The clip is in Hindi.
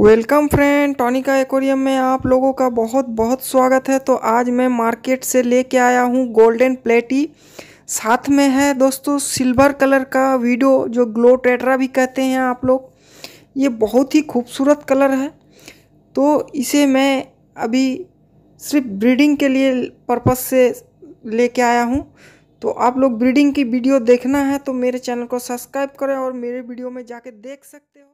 वेलकम फ्रेंड टॉनिका एक्वेरियम में आप लोगों का बहुत बहुत स्वागत है तो आज मैं मार्केट से लेके आया हूँ गोल्डन प्लेटी साथ में है दोस्तों सिल्वर कलर का वीडियो जो ग्लो टेटरा भी कहते हैं आप लोग ये बहुत ही खूबसूरत कलर है तो इसे मैं अभी सिर्फ ब्रीडिंग के लिए पर्पस से लेके आया हूँ तो आप लोग ब्रीडिंग की वीडियो देखना है तो मेरे चैनल को सब्सक्राइब करें और मेरे वीडियो में जाके देख सकते हो